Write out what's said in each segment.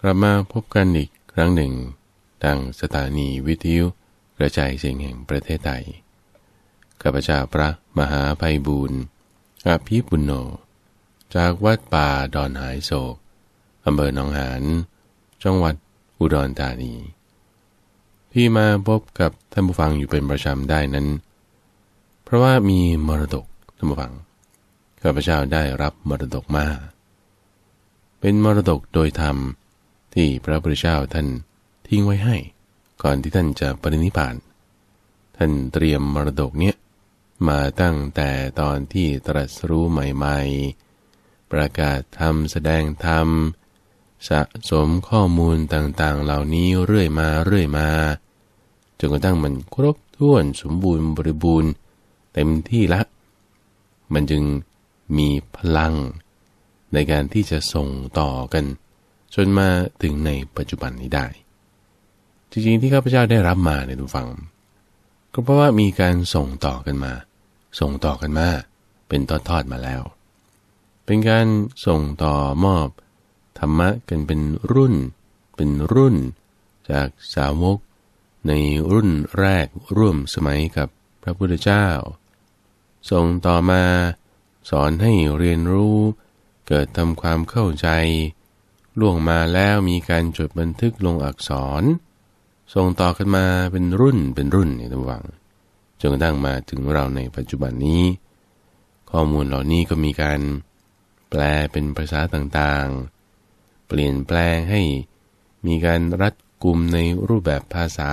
กลับมาพบกันอีกครั้งหนึ่งทางสถานีวิทยุกระจายเสียงแห่งประเทศไทย ข้าพเจ้าพระมหาภัยบูรณ์อาภิปุณโนจากวัดป่าดอนหายโศก อำเภอหนองหาน จังหวัดอุดรธานี ที่มาพบกับท่านผู้ฟังอยู่เป็นประจำได้นั้น เพราะว่ามีมรดกท่านผู้ฟัง ข้าพเจ้าได้รับมรดกมาเป็นมรดกโดยธรรมที่พระพุทธเจ้าท่านทิ้งไว้ให้ ก่อนที่ท่านจะ ปรินิพานท่านเตรียมมรดกเนี้ยมาตั้งแต่ตอนที่ตรัสรู้ใหม่ๆ ประกาศธรรมแสดงธรรม สะสมข้อมูลต่างๆ เหล่านี้เรื่อยมาเรื่อยมาจนกระทั่งมันครบถ้วนสมบูรณ์บริบูรณ์เต็มที่ละมันจึงมีพลังในการที่จะส่งต่อกันจนมาถึงในปัจจุบันนี้ได้ จริงๆ ที่ข้าพเจ้าได้รับมาในทุกฝัง ก็เพราะว่ามีการส่งต่อกันมา ส่งต่อกันมา เป็นทอดๆมาแล้ว เป็นการส่งต่อมอบธรรมะกันเป็นรุ่น เป็นรุ่น จากสาวกในรุ่นแรกร่วมสมัยกับพระพุทธเจ้า ส่งต่อมา สอนให้เรียนรู้เกิดทำความเข้าใจล่วงมาแล้วมีการจดบันทึกลงอักษรส่งต่อกันมาเป็นรุ่นเป็นรุ่นในระหว่างจนกระทั่งมาถึงเราในปัจจุบันนี้ ข้อมูลเหล่านี้ก็มีการแปลเป็นภาษาต่างๆ เปลี่ยนแปลงให้มีการรัดกุมในรูปแบบภาษา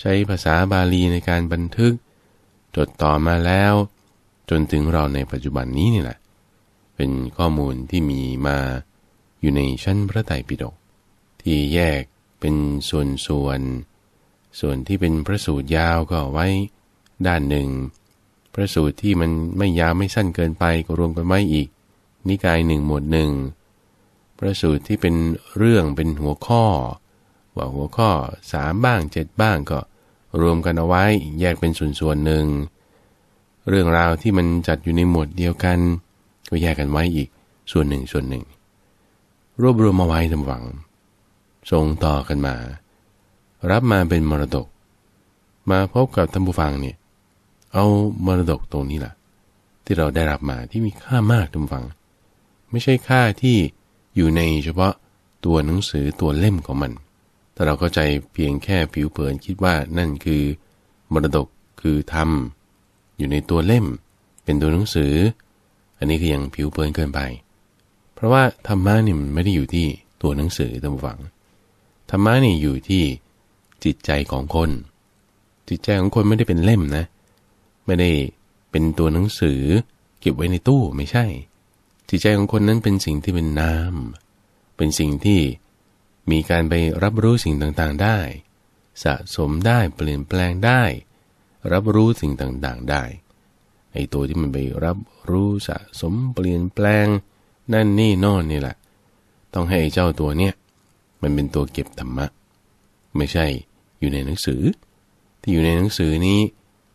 ใช้ภาษาบาลีในการบันทึกจดต่อมาแล้ว จนถึงเราในปัจจุบันนี้นี่แหละ เป็นข้อมูลที่มีมาอยู่ในชั้นพระไตรปิฎกที่แยกเป็นส่วนส่วนส่วนที่เป็นพระสูตรยาวก็ไว้ด้านหนึ่งพระสูตรที่มันไม่ยาว ไม่สั้นเกินไปก็รวมกันไว้อีก นิกายหนึ่งหมวดหนึ่งพระสูตรที่เป็นเรื่องเป็นหัวข้อ ว่าหัวข้อสามบ้างเจ็ดบ้างก็รวมกันเอาไว้แยกเป็นส่วนส่วนหนึ่งเรื่องราวที่มันจัดอยู่ในหมวดเดียวกัน ก็แยกกันไว้อีกส่วนหนึ่งส่วนหนึ่งรวบรวมมาไว้นำหวังส่งต่อกันมา รับมาเป็นมรดก มาพบกับท่านผู้ฟังเนี่ย เอามรดกตรงนี้แหละที่เราได้รับมาที่มีค่ามากท่านฟัง ไม่ใช่ค่าที่อยู่ในเฉพาะตัวหนังสือตัวเล่มของมัน แต่เราเข้าใจเพียงแค่ผิวเผินคิดว่านั่นคือ มรดกคือธรรมอยู่ในตัวเล่ม เป็นตัวหนังสือ อันนี้คืออยังผิวเผินเกินไปราะว่าธรรมะนี่มันไม่ได้อยู่ที่ตัวหนังสือตัวฝัง ธรรมะนี่อยู่ที่จิตใจของคน จิตใจของคนไม่ได้เป็นเล่มนะ ไม่ได้เป็นตัวหนังสือเก็บไว้ในตู้ไม่ใช่ จิตใจของคนนั้นเป็นสิ่งที่เป็นน้ำเป็นสิ่งที่มีการไปรับรู้สิ่งต่างๆได้ สะสมได้เปลี่ยนแปลงได้ รับรู้สิ่งต่างๆได้ไอ้ตัวที่มันไปรับรู้สะสมเปลี่ยนแปลงนั่นนี่โน่นนี่แหละ ต้องให้เจ้าตัวเนี่ยมันเป็นตัวเก็บธรรมะไม่ใช่อยู่ในหนังสือ ที่อยู่ในหนังสือนี้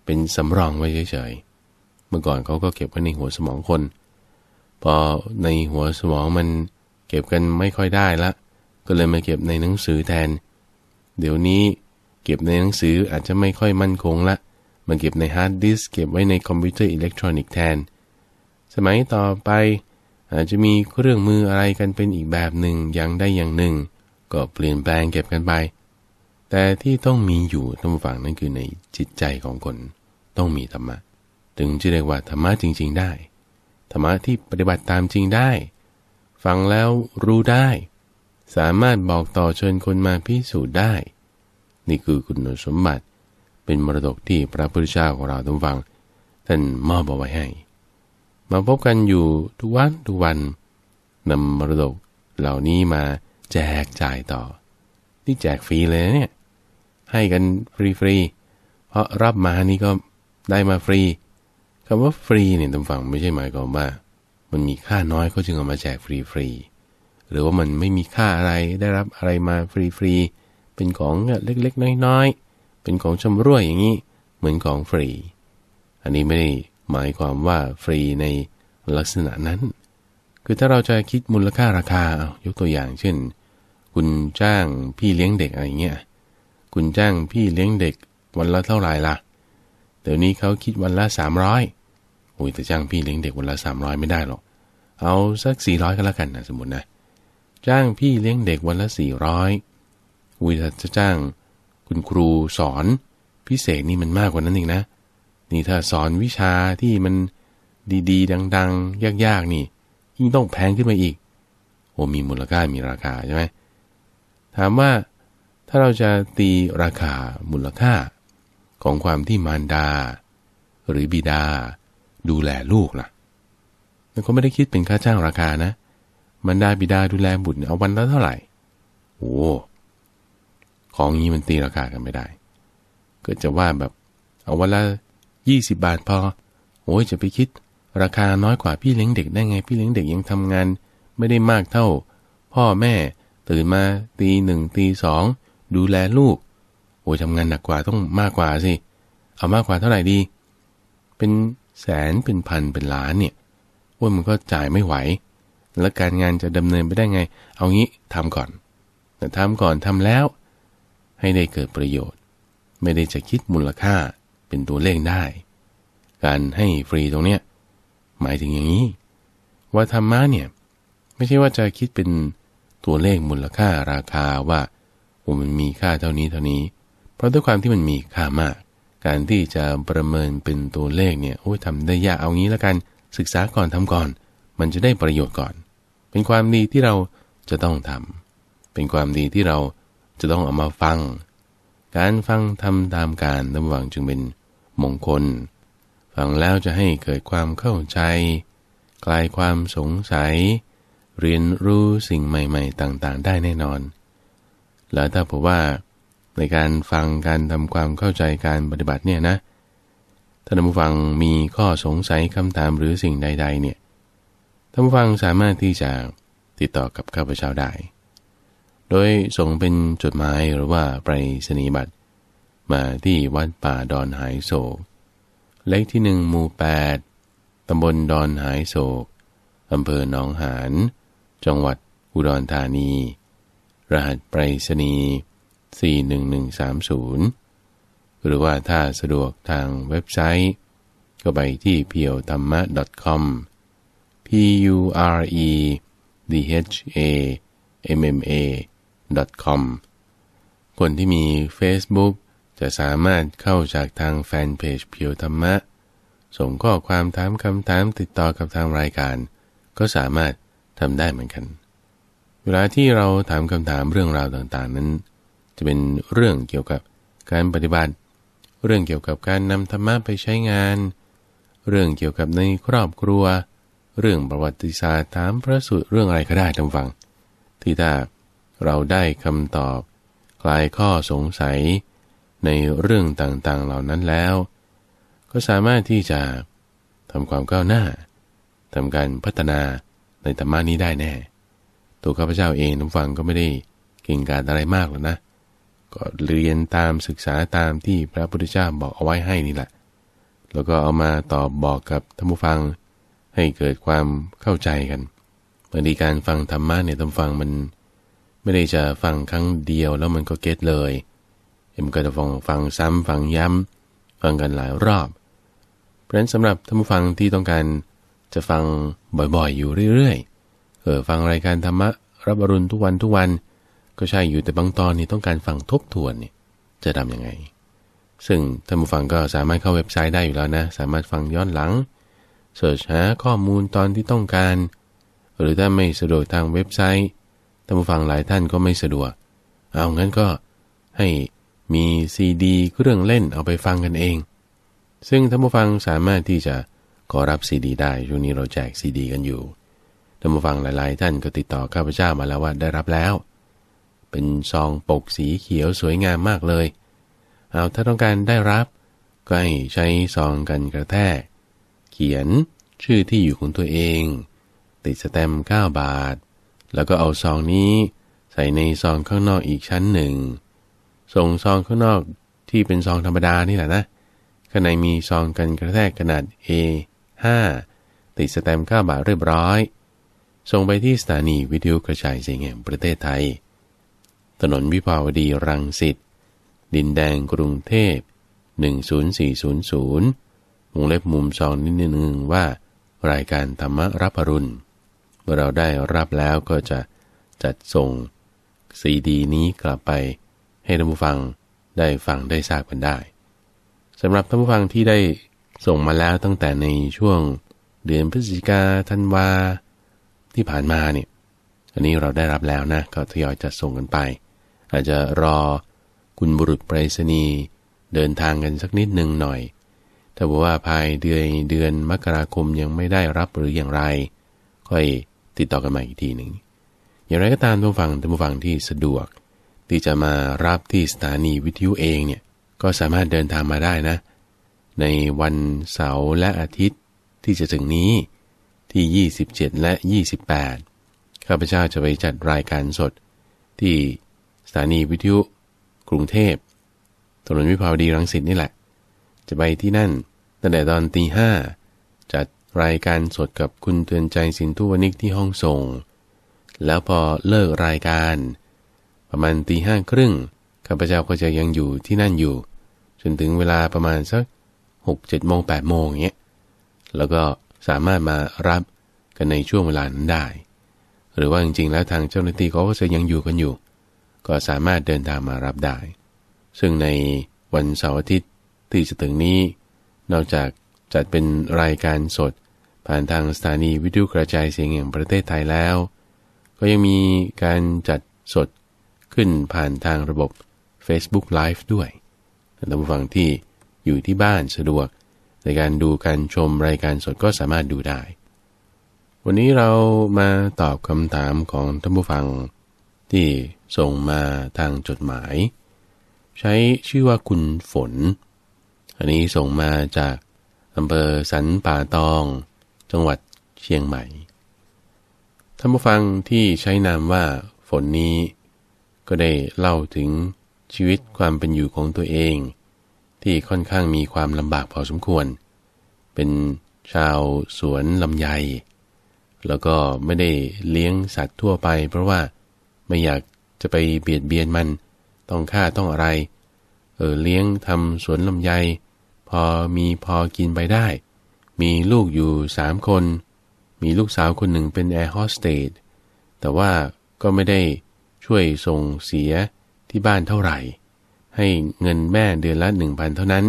เป็นสำรองไว้เฉยๆ เมื่อก่อนเขาก็เก็บไว้ในหัวสมองคน พอในหัวสมองมันเก็บกันไม่ค่อยได้ละ ก็เลยมาเก็บในหนังสือแทน เดี๋ยวนี้เก็บในหนังสืออาจจะไม่ค่อยมั่นคงละมาเก็บในฮาร์ดดิสก์เก็บไว้ในคอมพิวเตอร์อิเล็กทรอนิกส์แทน สมัยต่อไปอาจจะมีเครื่องมืออะไรกันเป็นอีกแบบหนึ่งอย่างได้อย่างหนึ่ง ก็เปลี่ยนแปลงเก็บกันไป แต่ที่ต้องมีอยู่ทั้งฝั่งนั่นคือในจิตใจของคนต้องมีธรรมะ ถึงจะเรียกว่าธรรมะจริง ๆ ได้ ธรรมะที่ปฏิบัติตามจริงได้ ฟังแล้วรู้ได้สามารถบอกต่อเชิญคนมาพิสูจน์ได้ นี่คือคุณสมบัติ เป็นมรดกที่พระพุทธเจ้าของเราทุกฝังท่านมอบเอาไว้ให้มาพบกันอยู่ทุกวัน ทุกวันนำมรดกเหล่านี้มาแจกจ่ายต่อนี่แจกฟรีเลยเนี่ย ให้กันฟรีๆ เพราะรับมานี่ก็ได้มาฟรีคำว่าฟรีเนี่ยตำฝังไม่ใช่หมายความว่ามันมีค่าน้อยเขาจึงเอามาแจกฟรีๆ หรือว่ามันไม่มีค่าอะไรได้รับอะไรมาฟรีๆ เป็นของเล็กๆ น้อยๆ เป็นของชำร่วยอย่างนี้เหมือนของฟรี อันนี้ไม่ได้หมายความว่าฟรีในลักษณะนั้น คือถ้าเราจะคิดมูลค่าราคายกตัวอย่างเช่น คุณจ้างพี่เลี้ยงเด็กอะไรเงี้ยคุณจ้างพี่เลี้ยงเด็กวันละเท่าไหร่ล่ะเดี๋ยวนี้เขาคิดวันละ300โอ้ยแต่จ้างพี่เลี้ยงเด็กวันละ300 ไม่ได้หรอก เอาสัก400ก็แล้วกันนะสมมตินะจ้างพี่เลี้ยงเด็กวันละ 400อุ้ยแต่จะจ้างคุณครูสอนพิเศษนี่มันมากกว่านั้นอีกนะนี่ถ้าสอนวิชาที่มันดีๆ ดัง ๆ ยากๆ นี่ยิ่งต้องแพงขึ้นมาอีกโอ้มีมูลค่ามีราคาใช่ไหมถามว่าถ้าเราจะตีราคามูลค่า ของความที่มารดา หรือบิดา ดูแลลูกล่ะมันก็ไม่ได้คิดเป็นค่าจ้างราคานะมารดาบิดาดูแลบุตรเอาวันละเท่าไหร่โอ้ของนี้มันตีราคากันไม่ได้ก็จะว่าแบบเอาวันละ20 บาทพอโอ้ย จะไปคิด ราคาน้อยกว่าพี่เลี้ยงเด็กได้ไง พี่เลี้ยงเด็กยังทำงานไม่ได้มากเท่า พ่อแม่ ตื่นมาตีหนึ่งตีสอง ดูแลลูก โอ้ยทำงานหนักกว่าต้องมากกว่าสิ เอามากกว่าเท่าไหร่ดี เป็นแสนเป็นพันเป็นล้านเนี่ยโอ้ยมันก็จ่ายไม่ไหว แล้วการงานจะดำเนินไปได้ไง เอางี้ทำก่อน แต่ทำก่อนทำแล้ว ให้ได้เกิดประโยชน์ ไม่ได้จะคิดมูลค่าเป็นตัวเลขได้ การให้ฟรีตรงเนี้ยหมายถึงอย่างนี้ ว่าธรรมะเนี่ย ไม่ใช่ว่าจะคิดเป็นตัวเลขมูลค่าราคาว่าโอ้มันมีค่าเท่านี้เท่านี้ เพราะด้วยความที่มันมีค่ามาก การที่จะประเมินเป็นตัวเลขเนี่ยโอ้ยทำได้ยาก เอางี้แล้วกันศึกษาก่อนทำก่อน มันจะได้ประโยชน์ก่อน เป็นความดีที่เราจะต้องทำ เป็นความดีที่เราจะต้องเอามาฟัง การฟังทำตามการระหว่างจึงเป็นมงคล ฟังแล้วจะให้เกิดความเข้าใจ กลายความสงสัย เรียนรู้สิ่งใหม่ๆ ต่างๆ ได้แน่นอน แล้วถ้าพบว่าในการฟังการทำความเข้าใจการปฏิบัติเนี่ยนะท่านผู้ฟังมีข้อสงสัยคำถามหรือสิ่งใดๆเนี่ยท่านผู้ฟังสามารถที่จะติดต่อกับข้าพเจ้าได้ โดยส่งเป็นจดหมายหรือว่าไปรษณียบัตรมาที่วัดป่าดอนหายโศกเลขที่หนึ่งหมู่แปดตำบลดอนหายโศกอำเภอหนองหานจังหวัดอุดรธานี รหัสไปรษณีย์ 41130 หรือว่าถ้าสะดวกทางเว็บไซต์ ก็ไปที่เพียวธรรมะ .com p u r e d h a m m a .com คนที่มี Facebook จะสามารถเข้าจากทางแฟนเพจเพียวธรรมะส่งข้อความถามคำถามติดต่อกับทางรายการ ก็สามารถทำได้เหมือนกัน เวลาที่เราถามคำถามเรื่องราวต่าง ๆนั้น จะเป็นเรื่องเกี่ยวกับการปฏิบัติ เรื่องเกี่ยวกับการนำธรรมะไปใช้งาน เรื่องเกี่ยวกับในครอบครัว เรื่องประวัติศาสตร์ถามพระสูตรเรื่องอะไรก็ได้ทั้งฟัง ที่ถ้าเราได้คำตอบ คลายข้อสงสัยในเรื่องต่างๆเหล่านั้นแล้ว ก็สามารถที่จะทำความก้าวหน้าทำการพัฒนาในธรรมานี้ได้แน่ ตัวข้าพเจ้าเองทุกฟังก็ไม่ได้เก่งการอะไรมากหรอกนะ ก็เรียนตามศึกษาตามที่พระพุทธเจ้าบอกเอาไว้ให้นี่แหละ แล้วก็เอามาตอบบอกกับท่านผู้ฟัง ให้เกิดความเข้าใจกันบางทีการฟังธรรมะเนี่ยท่านฟังมัน ไม่ได้จะฟังครั้งเดียวแล้วมันก็เก็ตเลยมก็จะฟังฟังซ้ำฟังย้ำ ฟังกันหลายรอบ เพราะฉะนั้นสำหรับท่านผู้ฟังที่ต้องการจะฟังบ่อยๆอยู่เรื่อยๆเออฟังรายการธรรมะรับอรุณทุกวันทุกวัน ก็ใช่อยู่แต่บางตอนนี่ต้องการฟังทบทวนนี่ จะทำยังไง ซึ่งท่านผู้ฟังก็สามารถเข้าเว็บไซต์ได้อยู่แล้วนะสามารถฟังย้อนหลังเสิร์ชหาข้อมูลตอนที่ต้องการ หรือถ้าไม่สะดวกทางเว็บไซต์ท่านผู้ฟังหลายท่านก็ไม่สะดวก เอางั้นก็ให้มีซีดี เครื่องเล่นเอาไปฟังกันเอง ซึ่งท่านผู้ฟังสามารถที่จะ ขอรับซีดี ได้ ช่วงนี้เราแจกซีดี กันอยู่ท่านผู้ฟังหลายๆท่านก็ติดต่อข้าพเจ้ามาแล้วว่าได้รับแล้ว เป็นซองปกสีเขียวสวยงามมากเลย เอาถ้าต้องการได้รับ ก็ให้ใช้ซองกันกระแทก เขียนชื่อที่อยู่ของตัวเอง ติดสแตมป์9บาท แล้วก็เอาซองนี้ ใส่ในซองข้างนอกอีกชั้นหนึ่งส่งซองข้างนอกที่เป็นซองธรรมดานี่แหละนะข้างในมีซองกันกระแทกขนาด A5 ติดสแตมป์้าบาทเรียบร้อย ส่งไปที่สถานีวิทยุกระจายเสียงแห่งประเทศไทย ถนนวิภาวดีรังสิต ดินแดงกรุงเทพ10400วงเล็บมุมซองนิดนึง ว่ารายการธรรมรับปรุณ เมื่อเราได้รับแล้วก็จะจัดส่งซีดีนี้กลับไปให้ท่านผู้ฟังได้ฟัง ได้ทราบกันได้สำหรับท่านผู้ฟังที่ได้ส่งมาแล้วตั้งแต่ในช่วงเดือนพฤศจิกาธันวาที่ผ่านมาเนี่ยอันนี้เราได้รับแล้วนะก็ทยอยจะส่งกันไป อาจจะรอคุณบุรุษไปรษณีย์เดินทางกันสักนิดหนึ่งหน่อย ถ้าบอกว่าภายเดือนเดือนมกราคมยังไม่ได้รับหรืออย่างไร ค่อยติดต่อกันใหม่อีกทีหนึ่งอย่างไรก็ตามท่านผู้ฟังท่านผู้ฟังที่สะดวกที่จะมารับที่สถานีวิทยุเองเนี่ยก็สามารถเดินทางมาได้นะ ในวันเสาร์และอาทิตย์ที่จะถึงนี้ที่ 27 และ 28 ข้าพเจ้าจะไปจัดรายการสดที่สถานีวิทยุกรุงเทพถนนวิภาวดีรังสิตนี่แหละ จะไปที่นั่นตั้งแต่ตอนตีห้าจัดรายการสดกับคุณเตือนใจสินทุวนิกที่ห้องส่ง แล้วพอเลิกรายการประมาณตีห้าครึ่งข้าพเจ้าก็จะยังอยู่ที่นั่นอยู่ จนถึงเวลาประมาณสักหกเจ็ดโมงแปดโมงเงี้ยแล้วก็สามารถมารับกันในช่วงเวลานั้นได้ หรือว่าจริงๆแล้วทางเจ้าหน้าที่เขาก็จะยังอยู่กันอยู่ ก็สามารถเดินทางมารับได้ ซึ่งในวันเสาร์อาทิตย์ที่จะถึงนี้ นอกจากจัดเป็นรายการสดผ่านทางสถานีวิทยุกระจายเสียงแห่งประเทศไทยแล้ว ก็ยังมีการจัดสดขึ้นผ่านทางระบบ Facebook Live ด้วยท่านผู้ฟังที่อยู่ที่บ้านสะดวก ในการดูการชมรายการสดก็สามารถดูได้ วันนี้เรามาตอบคำถามของท่านผู้ฟัง ที่ส่งมาทางจดหมาย ใช้ชื่อว่าคุณฝน อันนี้ส่งมาจากอำเภอสันป่าตอง จังหวัดเชียงใหม่ท่านผู้ฟังที่ใช้นามว่าฝนนี้ก็ได้เล่าถึงชีวิตความเป็นอยู่ของตัวเอง ที่ค่อนข้างมีความลำบากพอสมควร เป็นชาวสวนลำไย แล้วก็ไม่ได้เลี้ยงสัตว์ทั่วไป เพราะว่าไม่อยากจะไปเบียดเบียนมันต้องฆ่าต้องอะไร เออเลี้ยงทำสวนลำไย พอมีพอกินไปได้ มีลูกอยู่สามคน มีลูกสาวคนหนึ่งเป็นแอร์โฮสเตสแต่ว่าก็ไม่ได้ช่วยส่งเสียที่บ้านเท่าไหร่ ให้เงินแม่เดือนละหนึ่งพันเท่านั้น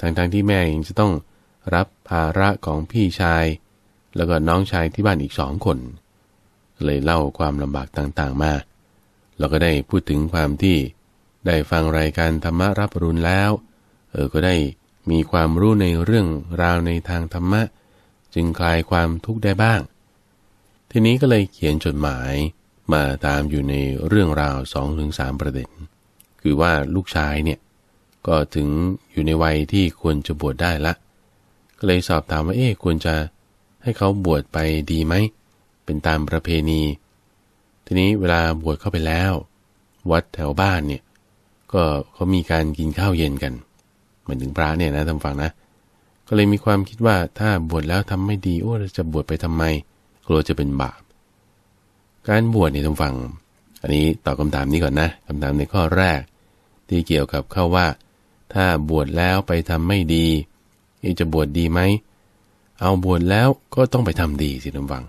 ทั้งๆทที่แม่ยังจะต้องรับภาระของพี่ชาย แล้วก็น้องชายที่บ้านอีกสองคน เลยเล่าความลำบากต่างๆมาเราก็ได้พูดถึงความที่ได้ฟังรายการธรรมารับรุนแล้ว เออก็ได้มีความรู้ในเรื่องราวในทางธรรมะ จึงคลายความทุกข์ได้บ้าง ทีนี้ก็เลยเขียนจดหมายมาตามอยู่ในเรื่องราวสองถึงสประเด็น คือว่าลูกชายเนี่ยก็ถึงอยู่ในวัยที่ควรจะบวชได้ละก็เลยสอบถามว่าเอ๊ควรจะให้เขาบวชไปดีไหม เป็นตามประเพณีทีนี้เวลาบวชเข้าไปแล้ว วัดแถวบ้านเนี่ยก็เขามีการกินข้าวเย็นกัน เหมือนถึงพระเนี่ยนะทำฟังนะ ก็เลยมีความคิดว่าถ้าบวชแล้วทำไม่ดีโอ้จะบวชไปทำไมกลัวจะเป็นบาปการบวชเนี่ยท่านฟัง อันนี้ตอบคาถามนี้ก่อนนะ คำถามในข้อแรก ที่เกี่ยวกับเข้าว่า ถ้าบวชแล้วไปทำไม่ดีจะบวชดีไหม เอาบวชแล้วก็ต้องไปทำดีสิท่านฟัง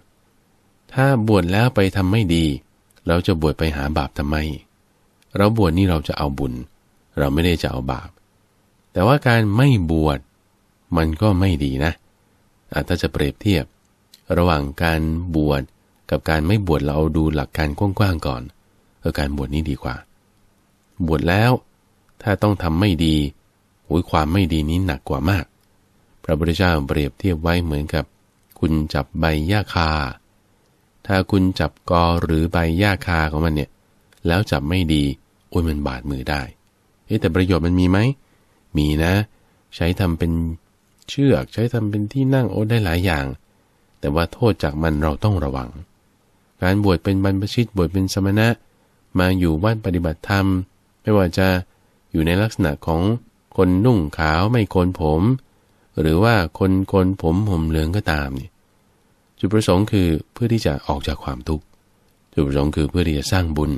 ถ้าบวชแล้วไปทำไม่ดีเราจะบวชไปหาบาปทำไม เราบวชนี่เราจะเอาบุญเราไม่ได้จะเอาบาป แต่ว่าการไม่บวชมันก็ไม่ดีนะอาจจะเปรียบเทียบระหว่างการบวชกับการไม่บวชเราเอาดูหลักการกว้างๆก่อนเออการบวชนี้ดีกว่า บวชแล้ว ถ้าต้องทำไม่ดีหุ้ยความไม่ดีนี้หนักกว่ามาก พระพุทธเจ้าเปรียบเทียบไว้เหมือนกับ คุณจับใบหญ้าคา ถ้าคุณจับกอหรือใบหญ้าคาของมันเนี่ยแล้วจับไม่ดีโอ้ยมันบาดมือได้เอ๊แต่ประโยชน์มันมีไหมมีนะ ใช้ทำเป็นเชือกใช้ทำเป็นที่นั่งโอ้ได้หลายอย่าง แต่ว่าโทษจากมันเราต้องระวังการบวชเป็นบรรพชิตบวชเป็นสมณะมาอยู่วัดปฏิบัติธรรม ไม่ว่าจะอยู่ในลักษณะของคนนุ่งขาวไม่โกนผม หรือว่าคนโกนผมผมเหลืองก็ตามเนี่ยจุดประสงค์คือเพื่อที่จะออกจากความทุกข์จุดประสงค์คือเพื่อที่จะสร้างบุญ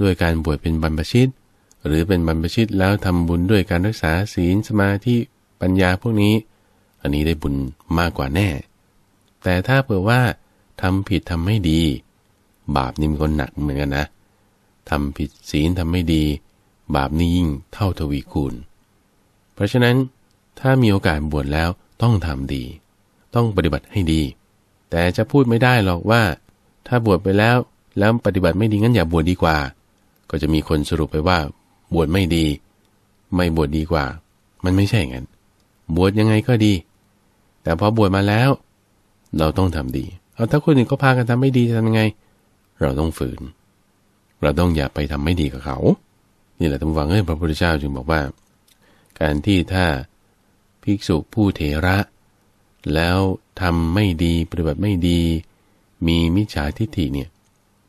ด้วยการบวชเป็นบรรพชิต หรือเป็นบรรพชิตแล้วทำบุญด้วยการรักษาศีลสมาธิปัญญาพวกนี้ อันนี้ได้บุญมากกว่าแน่ แต่ถ้าเผื่อว่าทำผิดทำไม่ดีบาปนี่มันก็หนักเหมือนกันนะ ทำผิดศีลทำไม่ดี บาปนี่ยิ่งเท่าทวีคูณ เพราะฉะนั้นถ้ามีโอกาสบวชแล้วต้องทำดี ต้องปฏิบัติให้ดี แต่จะพูดไม่ได้หรอกว่า ถ้าบวชไปแล้วแล้วปฏิบัติไม่ดีงั้นอย่าบวชดดีกว่า ก็จะมีคนสรุปไปว่า บวชไม่ดี ไม่บวชดดีกว่า มันไม่ใช่เงนั้นบวชยังไงก็ดี แต่พอบวชมาแล้ว เราต้องทำดีเอาถ้าคนอื่นก็พากันทำไม่ดีจะทำยังไงเราต้องฝืน เราต้องอย่าไปทำไม่ดีกับเขา นี่แหละท่านฟังเอ้ยพระพุทธเจ้าจึงบอกว่า การที่ถ้าภิกษุผู้เถระ แล้วทำไม่ดีปฏิบัติไม่ดี มีมิจฉาทิฏฐิเนี่ย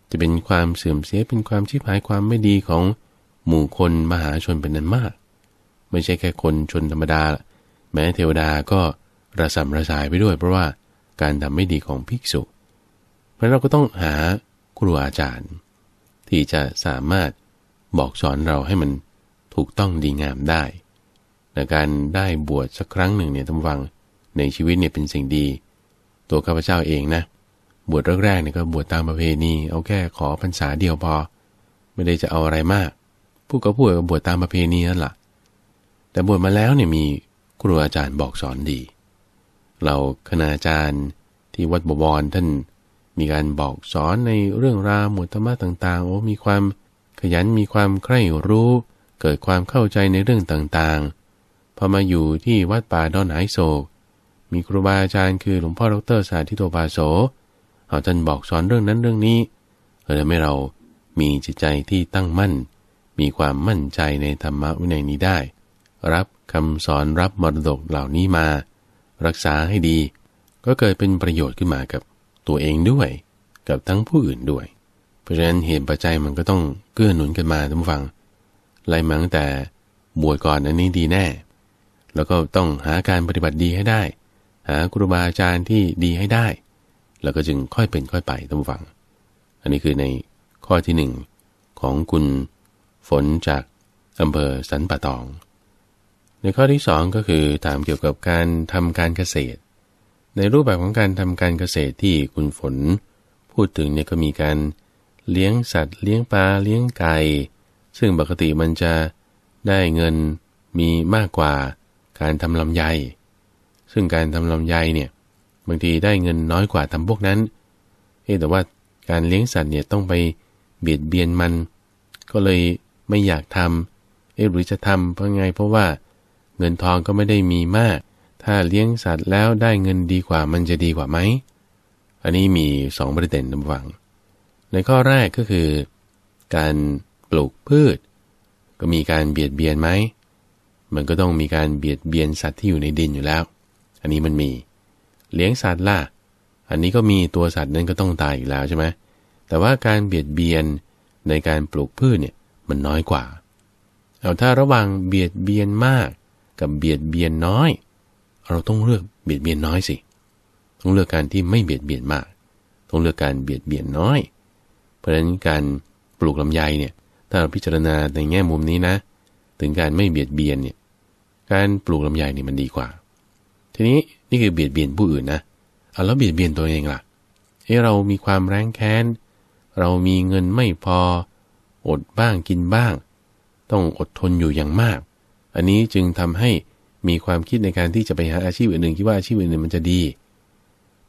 จะเป็นความเสื่อมเสียเป็นความชิบหายความไม่ดีของหมู่คนมหาชนเป็นนั้นมาก ไม่ใช่แค่คนชนธรรมดา แม้เทวดาก็ระสำระสายไปด้วย เพราะว่าการทำไม่ดีของภิกษุ เพราะเราก็ต้องหาครูอาจารย์ที่จะสามารถบอกสอนเราให้มันถูกต้องดีงามได้ การได้บวชสักครั้งหนึ่งเนี่ยท่านฟังในชีวิตเนี่ยเป็นสิ่งดี ตัวข้าพเจ้าเองนะบวชแรกๆเนี่ยก็บวชตามประเพณีเอาแค่ขอพรรษาเดียวพอ ไม่ได้จะเอาอะไรมาก ผู้ก็พูดกับบวชตามประเพณีนั่นแหละ แต่บวชมาแล้วเนี่ยมีครูอาจารย์บอกสอนดี เราคณาจารย์ที่วัดบวรท่านมีการบอกสอนในเรื่องราวหมวดธรรมะต่างๆ โอ้มีความขยันมีความใคร่รู้ เกิดความเข้าใจในเรื่องต่าง ๆ พอมาอยู่ที่วัดป่าดอนหายโศก มีครูบาอาจารย์คือหลวงพ่อดรสาธิโตปาโสเอาท่านบอกสอนเรื่องนั้นเรื่องนี้เลยให้เรามีจิตใจที่ตั้งมั่น มีความมั่นใจในธรรมะวินัยนี้ได้ รับคำสอนรับมรดกเหล่านี้มา รักษาให้ดี ก็เกิดเป็นประโยชน์ขึ้นมากับตัวเองด้วยกับทั้งผู้อื่นด้วย เพราะฉะนั้นเหตุปัจจัยมันก็ต้องเกื้อหนุนกันมาท่านฟังไล่มั้งแต่บวชก่อนอันนี้ดีแน่ แล้วก็ต้องหาการปฏิบัติดีให้ได้ หาครูบาอาจารย์ที่ดีให้ได้ แล้วก็จึงค่อยเป็นค่อยไปท่านฟัง อันนี้คือในข้อที่หนึ่งของคุณฝนจากอำเภอสันป่าตอง ในข้อที่สองก็คือถามเกี่ยวกับการทำการเกษตรในรูปแบบของการทำการเกษตรที่คุณฝน พูดถึงเนี่ยก็มีการเลี้ยงสัตว์ เลี้ยงปลาเลี้ยงไก่ซึ่งปกติมันจะได้เงินมีมากกว่าการทำลำไย ซึ่งการทำลำไยเนี่ยบางทีได้เงินน้อยกว่าทำพวกนั้นเอแต่ว่าการเลี้ยงสัตว์เนี่ยต้องไปเบียดเบียนมัน ก็เลยไม่อยากทำเอหรือจะทำเพราะไงเพราะว่าเงินทองก็ไม่ได้มีมากถ้าเลี้ยงสัตว์แล้วได้เงินดีกว่ามันจะดีกว่าไหม อันนี้มีสองประเด็นนำฟัง ในข้อแรกก็คือ การปลูกพืช ก็มีการเบียดเบียนไหม มันก็ต้องมีการเบียดเบียนสัตว์ที่อยู่ในดินอยู่แล้ว อันนี้มันมี เลี้ยงสัตว์ล่ะอันนี้ก็มีตัวสัตว์นั้นก็ต้องตายอยู่แล้วใช่ไหมแต่ว่าการเบียดเบียนในการปลูกพืชเนี่ยมันน้อยกว่าเอาถ้าระวังเบียดเบียนมากกับเบียดเบียนน้อยเราต้องเลือกเบียดเบียนน้อยสิ ต้องเลือกการที่ไม่เบียดเบียนมาก ต้องเลือกการเบียดเบียนน้อย เพราะฉะนั้นการปลูกลำไยเนี่ย ถ้าเราพิจารณาในแง่มุมนี้นะ ถึงการไม่เบียดเบียนเนี่ย การปลูกลำไยเนี่ยมันดีกว่า ทีนี้นี่คือเบียดเบียนผู้อื่นนะเอาแล้วเบียดเบียนตัวเองล่ะเอ้เรามีความแร้งแค้น เรามีเงินไม่พออดบ้างกินบ้าง ต้องอดทนอยู่อย่างมาก อันนี้จึงทำให้มีความคิดในการที่จะไปหาอาชีพอื่นๆ คิดว่าอาชีพอื่นๆมันจะดี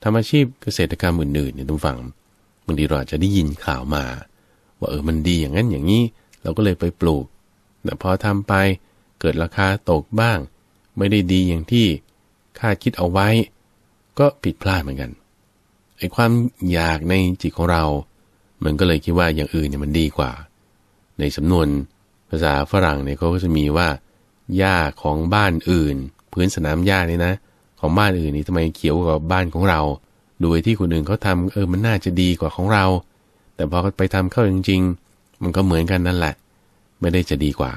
ทำอาชีพเกษตรกรรมอื่นๆเนี่ยทุกฝั่งบางทีเราอาจจะได้ยินข่าวมา ว่าเออมันดีอย่างนั้นอย่างนี้เราก็เลยไปปลูก แต่พอทำไปเกิดราคาตกบ้าง ไม่ได้ดีอย่างที่คาดคิดเอาไว้ ก็ผิดพลาดเหมือนกันไอ้ความอยากในจิตของเรา มันก็เลยคิดว่าอย่างอื่นเนี่ยมันดีกว่า ในสำนวนภาษาฝรั่งเนี่ยเขาก็จะมีว่าหญ้าของบ้านอื่นพื้นสนามหญ้านี่นะ ของบ้านอื่นนี่ทำไมเขียวกว่าบ้านของเรา โดยที่คนอื่นเขาทาเออมันน่าจะดีกว่าของเรา แต่พอเขาไปทำเข้าจริงๆ มันก็เหมือนกันนั่นแหละ ไม่ได้จะดีกว่า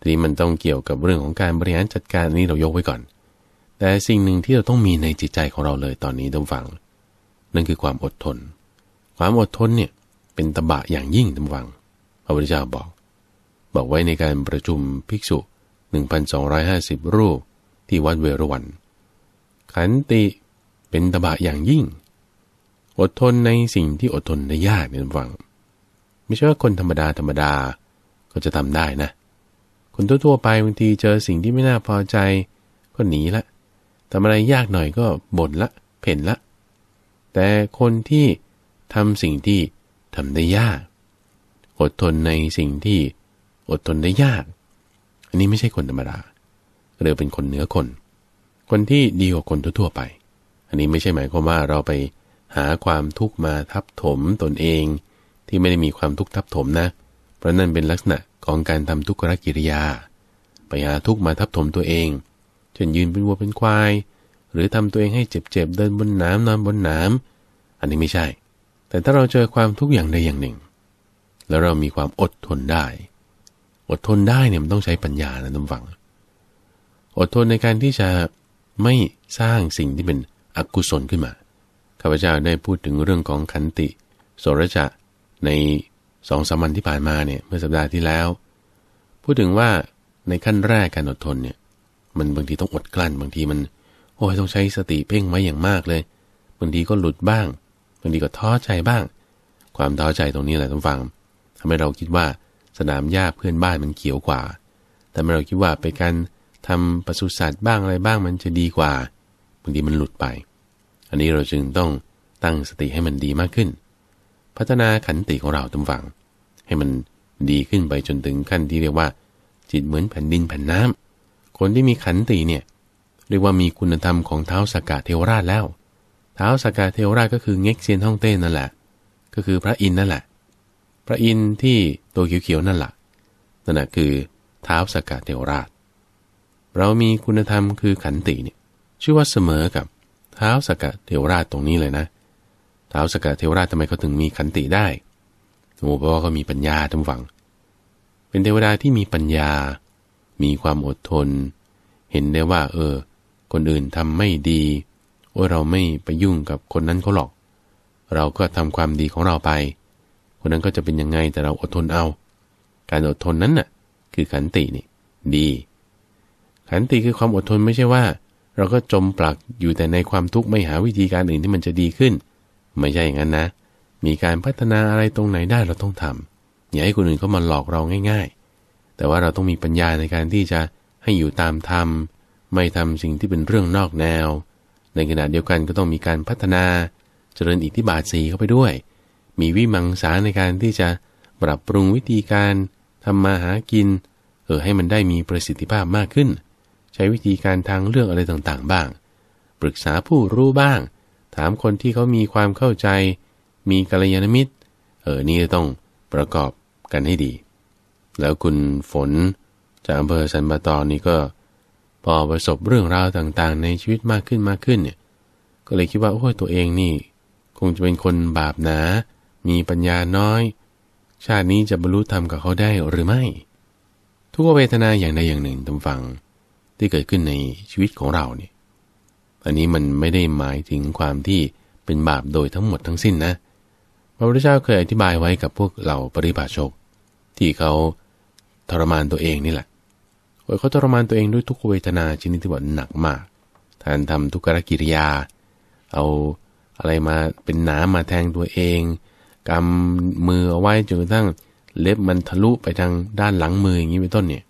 ทีนี้มันต้องเกี่ยวกับเรื่องของการบริหารจัดการนี้เรายกไว้ก่อน แต่สิ่งหนึ่งที่เราต้องมีในจิตใจของเราเลยตอนนี้ท่านฟัง นั่นคือความอดทน ความอดทนเนี่ยเป็นตบะอย่างยิ่งท่านฟังพระพุทธเจ้าบอก บอกไว้ในการประชุมภิกษุ1,250 รูปที่วัดเวรวัน ขันติเป็นตบะอย่างยิ่ง อดทนในสิ่งที่อดทนได้ยากเนี่ยฟัง ไม่ใช่ว่าคนธรรมดาธรรมดาก็จะทำได้นะ คนทั่วๆไปบางทีเจอสิ่งที่ไม่น่าพอใจก็หนีละทำอะไรยากหน่อยก็บ่นละเพ่นละ แต่คนที่ทำสิ่งที่ทำได้ยาก อดทนในสิ่งที่อดทนได้ยากนนี้ไม่ใช่คนธรรมดาเราเป็นคนเหนือคน คนที่ดีกว่าคนทั่วไป อันนี้ไม่ใช่หมายความว่าเราไปหาความทุกข์มาทับถมตนเองที่ไม่ได้มีความทุกข์ทับถมนะ เพราะนั่นเป็นลักษณะของการทำทุกขกิริยาไปหาทุกข์มาทับถมตัวเองจนยืนเป็นวัวเป็นควาย หรือทำตัวเองให้เจ็บๆเดินบนน้ำนอนบนน้ำอันนี้ไม่ใช่ แต่ถ้าเราเจอความทุกข์อย่างใดอย่างหนึ่ง แล้วเรามีความอดทนได้อดทนได้เนี่ยมันต้องใช้ปัญญานะทุกฟัง อดทนในการที่จะไม่สร้างสิ่งที่เป็นอกุศลขึ้นมาข้าพเจ้าได้พูดถึงเรื่องของขันติโสรจะในสองสามวันที่ผ่านมาเนี่ยเมื่อสัปดาห์ที่แล้ว พูดถึงว่าในขั้นแรกการอดทนเนี่ย มันบางทีต้องอดกลั้นบางทีมันโอ้ยต้องใช้สติเพ่งไว้อย่างมากเลยบางทีก็หลุดบ้างบางทีก็ท้อใจบ้าง ความท้อใจตรงนี้แหละท่านฟัง ทำให้เราคิดว่าสนามหญ้าเพื่อนบ้านมันเขียวกว่า แต่เราคิดว่าไปการทำปศุสัตว์บ้างอะไรบ้างมันจะดีกว่า บางทีมันหลุดไป อันนี้เราจึงต้องตั้งสติให้มันดีมากขึ้น พัฒนาขันติของเราตั้งฝัง ให้มันดีขึ้นไปจนถึงขั้นที่เรียกว่า จิตเหมือนแผ่นดินแผ่นน้ำ คนที่มีขันติเนี่ย เรียกว่ามีคุณธรรมของเท้าสกกาเทวราชแล้ว เท้าสกกาเทวราชก็คือเง็กเซียนท่องเต้นั่นแหละ ก็คือพระอินทร์นั่นแหละพระอินทร์ที่ตัวเขียวๆนั่นละ่ะนั่นคือเท้าสกัดเทวราช เรามีคุณธรรมคือขันติเนี่ย ชื่อว่าเสมอกับเท้าสกัดเทวราชตรงนี้เลยนะ เท้าสกัดเทวราชทำไมเขาถึงมีขันติได้โอ้เพราะว่าเขามีปัญญาทั้งฝัง เป็นเทวดาที่มีปัญญา มีความอดทน เห็นได้ว่า เออ คนอื่นทำไม่ดีโอ้เราไม่ไปยุ่งกับคนนั้นเขาหรอก เราก็ทำความดีของเราไปคนนั้นก็จะเป็นยังไงแต่เราอดทนเอา การอดทนนั้นน่ะคือขันตินี่ดี ขันติคือความอดทนไม่ใช่ว่า เราก็จมปลักอยู่แต่ในความทุกข์ไม่หาวิธีการอื่นที่มันจะดีขึ้น ไม่ใช่อย่างนั้นนะ มีการพัฒนาอะไรตรงไหนได้เราต้องทำอย่าให้คนอื่นเขามาหลอกเราง่าย ๆ แต่ว่าเราต้องมีปัญญาในการที่จะให้อยู่ตามธรรมไม่ทำสิ่งที่เป็นเรื่องนอกแนว ในขณะเดียวกันก็ต้องมีการพัฒนาเจริญอิทธิบาทสีเข้าไปด้วยมีวิมังสาในการที่จะปรับปรุงวิธีการทำมาหากิน เออให้มันได้มีประสิทธิภาพมากขึ้น ใช้วิธีการทางเลือกอะไรต่างๆบ้าง ปรึกษาผู้รู้บ้าง ถามคนที่เขามีความเข้าใจ มีกัลยาณมิตร เออนี่ต้องประกอบกันให้ดี แล้วคุณฝนจากอำเภอสันปะตอนนี่ก็ พอประสบเรื่องราวต่างๆในชีวิตมากขึ้นมากขึ้นเนี่ยก็เลยคิดว่าโอ้ยตัวเองนี่ คงจะเป็นคนบาปหนาะมีปัญญาน้อย ชาตินี้จะบรรลุธรรมกับเขาได้หรือไม่ ทุกเวทนาอย่างใดอย่างหนึ่งทำฟังที่เกิดขึ้นในชีวิตของเราเนี่ยอันนี้มันไม่ได้หมายถึงความที่เป็นบาปโดยทั้งหมดทั้งสิ้นนะพระพุทธเจ้าเคยอธิบายไว้กับพวกเราปริบาชกที่เขาทรมานตัวเองนี่แหละ โอ้ยเขาทรมานตัวเองด้วยทุกเวทนาชนิดที่ว่าหนักมากท่านทำทุกรกิริยา เอาอะไรมาเป็นหนามมาแทงตัวเองกำมือเอาไว้จนกระทั่งเล็บมันทะลุไปทางด้านหลังมืออย่างนี้เป็นต้นเนี่ย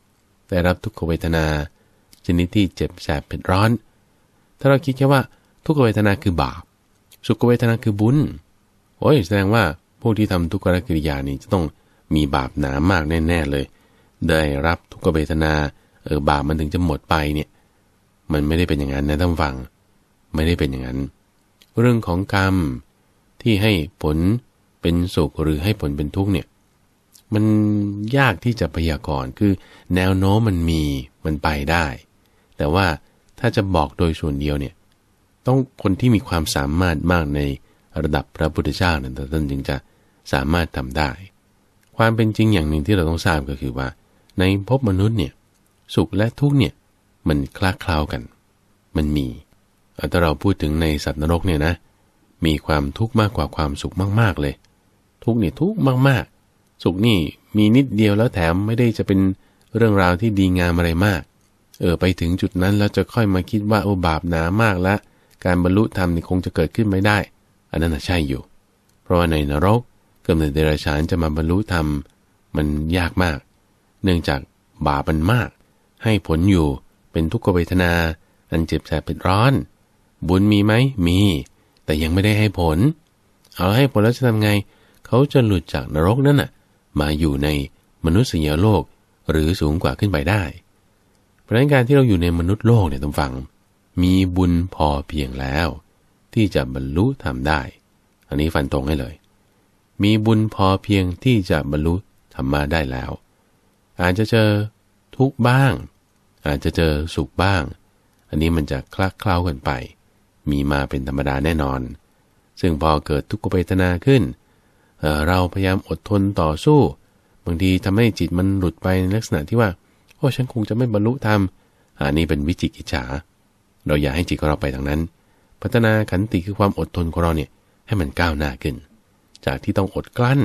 ได้รับทุกขเวทนาชนิดที่เจ็บแสบเผ็ดร้อน ถ้าเราคิดแค่ว่า ทุกขเวทนาคือบาป สุขเวทนาคือบุญโอ้ยแสดงว่าผู้ที่ทำทุกขกิริยานี่จะต้องมีบาปหนามากแน่ๆเลย ได้รับทุกขเวทนา เออบาปมันถึงจะหมดไปเนี่ย มันไม่ได้เป็นอย่างนั้นนะท่านฟัง ไม่ได้เป็นอย่างนั้น เรื่องของกรรมที่ให้ผลเป็นสุขหรือให้ผลเป็นทุกข์เนี่ยมันยากที่จะพยากรณ์ คือแนวโน้มมันมี มันไปได้ แต่ว่าถ้าจะบอกโดยส่วนเดียวเนี่ยต้องคนที่มีความสามารถมากในระดับพระพุทธเจ้านั่นท่านจึงจะสามารถทำได้ ความเป็นจริงอย่างหนึ่งที่เราต้องทราบก็คือว่า ในภพมนุษย์เนี่ยสุขและทุกข์เนี่ยมันคลาคล้ากัน มันมีถ้าเราพูดถึงในสัตว์นรกเนี่ยนะมีความทุกข์มากกว่าความสุขมากๆเลยทุกเนี่ยทุกากมากๆสุขนี่มีนิดเดียวแล้วแถมไม่ได้จะเป็นเรื่องราวที่ดีงามอะไรมาก เออไปถึงจุดนั้น แล้วจะค่อยมาคิดว่าโอ้บาปหนามากละการบรรลุธรรมนี่คงจะเกิดขึ้นไม่ได้ อันนั้นใช่อยู่ เพราะว่าในนรกกำเนิดเดรัจฉานจะมาบรรลุธรรมมันยากมาก เนื่องจากบาปมันมาก ให้ผลอยู่เป็นทุกขเวทนาอันเจ็บแสบเป็นร้อน บุญมีไหมมี แต่ยังไม่ได้ให้ผล เอาให้ผลแล้วจะทำไงเขาจะหลุดจากนรกนั่นน่ะมาอยู่ในมนุษยโลกหรือสูงกว่าขึ้นไปได้ เพราะการที่เราอยู่ในมนุษย์โลกเนี่ยต้องฟังมีบุญพอเพียงแล้ว ที่จะบรรลุทำได้ อันนี้ฟันตรงให้เลย มีบุญพอเพียงที่จะบรรลุธรรมาได้แล้ว อาจจะเจอทุกบ้าง อาจจะเจอสุขบ้าง อันนี้มันจะคลักเคล้ากันไป มีมาเป็นธรรมดาแน่นอน ซึ่งพอเกิดทุกขเวทนาขึ้นเราพยายามอดทนต่อสู้บางทีทำให้จิตมันหลุดไปในลักษณะที่ว่าโอ้ฉันคงจะไม่บรรลุธรรมอันนี้เป็นวิจิกิจฉาเราอย่าให้จิตของเราไปทางนั้น พัฒนาขันติคือความอดทนของเราเนี่ย ให้มันก้าวหน้าขึ้นจากที่ต้องอดกลั้น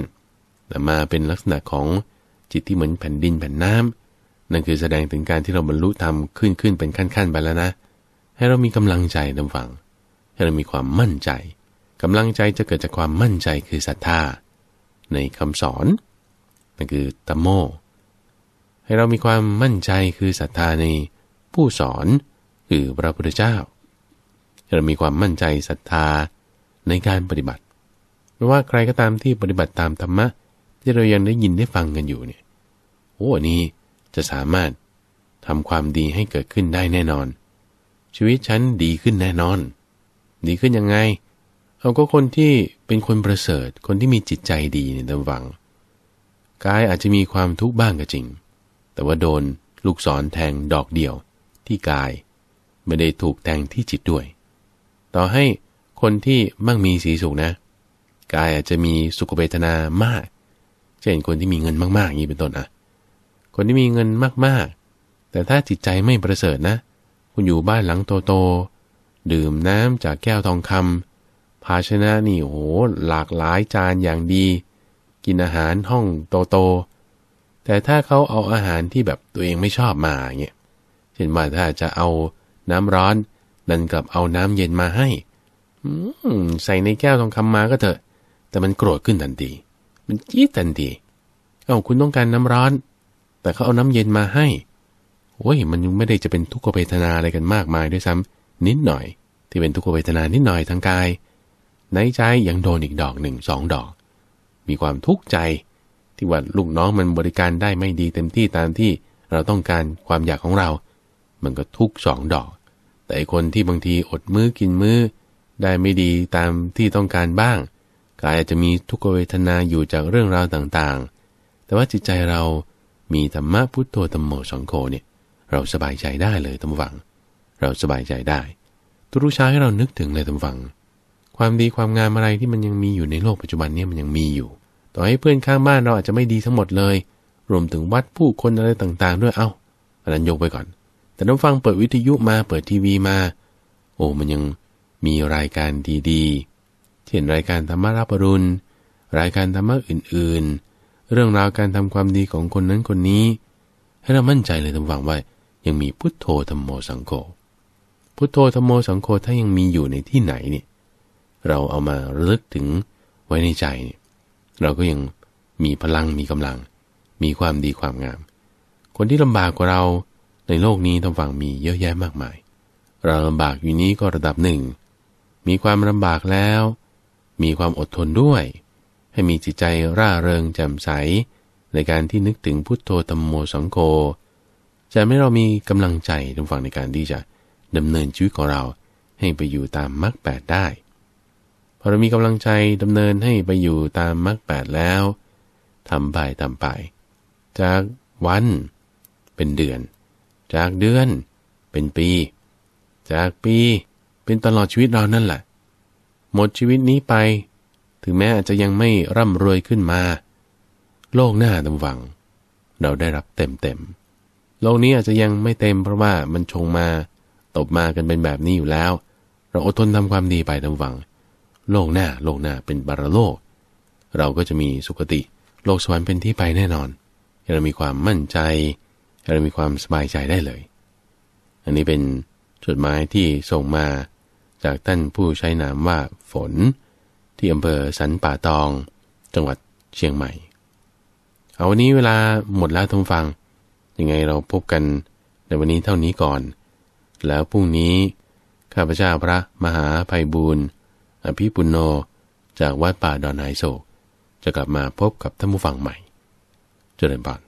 แต่มาเป็นลักษณะของจิตที่เหมือนแผ่นดินแผ่นน้ำ นั่นคือแสดงถึงการที่เราบรรลุธรรมขึ้นขึ้นเป็นขั้นๆไปแล้วนะให้เรามีกำลังใจดำฝัง ให้เรามีความมั่นใจกำลังใจจะเกิดจากความมั่นใจคือศรัทธา ในคำสอนนั่นคือตัมโม ให้เรามีความมั่นใจคือศรัทธาในผู้สอนคือพระพุทธเจ้าเรามีความมั่นใจศรัทธาในการปฏิบัติไม่ว่าใครก็ตามที่ปฏิบัติตามธรรมะ ที่เรายังได้ยินได้ฟังกันอยู่เนี่ยโอ้นี่จะสามารถทำความดีให้เกิดขึ้นได้แน่นอน ชีวิตฉันดีขึ้นแน่นอน ดีขึ้นยังไงเราก็คนที่เป็นคนประเสริฐ คนที่มีจิตใจดีในตำยวังกายอาจจะมีความทุกข์บ้างก็จริง แต่ว่าโดนลูกศรแทงดอกเดียวที่กายไม่ได้ถูกแทงที่จิตด้วย ต่อให้คนที่มั่งมีสีสุขนะ กายอาจจะมีสุขเวทนามากเช่นคนที่มีเงินมากๆอย่างนี้เป็นต้นอ่ะคนที่มีเงินมากๆ แต่ถ้าจิตใจไม่ประเสริฐนะ คุณอยู่บ้านหลังโตๆดื่มน้ำจากแก้วทองคำภาชนะนี่โหหลากหลายจานอย่างดี กินอาหารห้องโตโต แต่ถ้าเขาเอาอาหารที่แบบตัวเองไม่ชอบมาเนี่ยเช่นว่าถ้าจะเอาน้ำร้อนดันกลับเอาน้ำเย็นมาให้ใส่ในแก้วทองคำมาก็เถอะ แต่มันโกรธขึ้นทันทีมันจี้ทันทีเอาคุณต้องการน้ำร้อน แต่เขาเอาน้ำเย็นมาให้โอ้ยมันยังไม่ได้จะเป็นทุกขเวทนาอะไรกันมากมายด้วยซ้ำ นิดหน่อย ที่เป็นทุกขเวทนานิดหน่อยทางกายในใจยังโดนอีกดอกหนึ่งสองดอก มีความทุกข์ใจที่ว่าลูกน้องมันบริการได้ไม่ดีเต็มที่ตามที่เราต้องการความอยากของเรา มันก็ทุกสองดอก แต่คนที่บางทีอดมือ้อกินมือ้อได้ไม่ดีตามที่ต้องการบ้างกายอาจจะมีทุกขเวทนาอยู่จากเรื่องราวต่างๆ แต่ว่าจิตใจเรามีธรรมะพุทโธธรรมโมสังโฆเนี่ยเราสบายใจได้เลยตั้วังเราสบายใจได้ตุรุช้าให้เรานึกถึงเลยตั้วังความดีความงามอะไรที่มันยังมีอยู่ในโลกปัจจุบันเนี่ยมันยังมีอยู่ ต่อให้เพื่อนข้างบ้านเราอาจจะไม่ดีทั้งหมดเลย รวมถึงวัดผู้คนอะไรต่าง ๆ ด้วย เอา้าอันนั้นยกไปก่อน แต่น้องฟังเปิดวิทยุมาเปิดทีวีมา โอ้มันยังมีรายการดีๆเช่นรายการธรรมารับรุณ รายการธรรมะอื่นๆ เรื่องราวการทำความดีของคนนั้นคนนี้ ให้เรามั่นใจเลยทั้งฟังว่ายังมีพุทโธธรรมโมสังโฆพุทโธธรรมโมสังโฆถ้ายังมีอยู่ในที่ไหนเนี่ยเราเอามาระลึกถึงไว้ในใจ เราก็ยังมีพลังมีกำลังมีความดีความงาม คนที่ลำบากกว่าเราในโลกนี้ทั้งฝั่งมีเยอะแยะมากมาย เราลำบากอยู่นี้ก็ระดับหนึ่ง มีความลำบากแล้ว มีความอดทนด้วย ให้มีจิตใจร่าเริงแจ่มใสในการที่นึกถึงพุทโธธรรมโมสังโฆจะไม่เรามีกำลังใจทั้งฝั่งในการที่จะดำเนินชีวิตของเราให้ไปอยู่ตามมรรคแปดได้พอเรามีกำลังใจดำเนินให้ไปอยู่ตามมรรคแปดแล้วทำไปทำไป จากวันเป็นเดือน จากเดือนเป็นปี จากปี เป็นตลอดชีวิตเรานั่นแหละหมดชีวิตนี้ไป ถึงแม้อาจจะยังไม่ร่ำรวยขึ้นมา โลกหน้าตำหวัง เราได้รับเต็มเต็มโลกนี้อาจจะยังไม่เต็มเพราะว่ามันชงมาตบมากันเป็นแบบนี้อยู่แล้ว เราอดทนทำความดีไปตำหวังโลกหน้าโลกหน้าเป็นบารโลก เราก็จะมีสุคติโลกสวรรค์เป็นที่ไปแน่นอน เรามีความมั่นใจเรามีความสบายใจได้เลย อันนี้เป็นจดหมายที่ส่งมา จากท่านผู้ใช้นามว่าฝน ที่อำเภอสันป่าตองจังหวัดเชียงใหม่ เอาวันนี้เวลาหมดแล้วทุกฟัง ยังไงเราพบกันในวันนี้เท่านี้ก่อน แล้วพรุ่งนี้ข้าพเจ้าพระมหาภัยบูรณ์อภิปุโนจากวัดป่าดอนไหโศกจะกลับมาพบกับท่านผู้ฟังใหม่ เจริญพร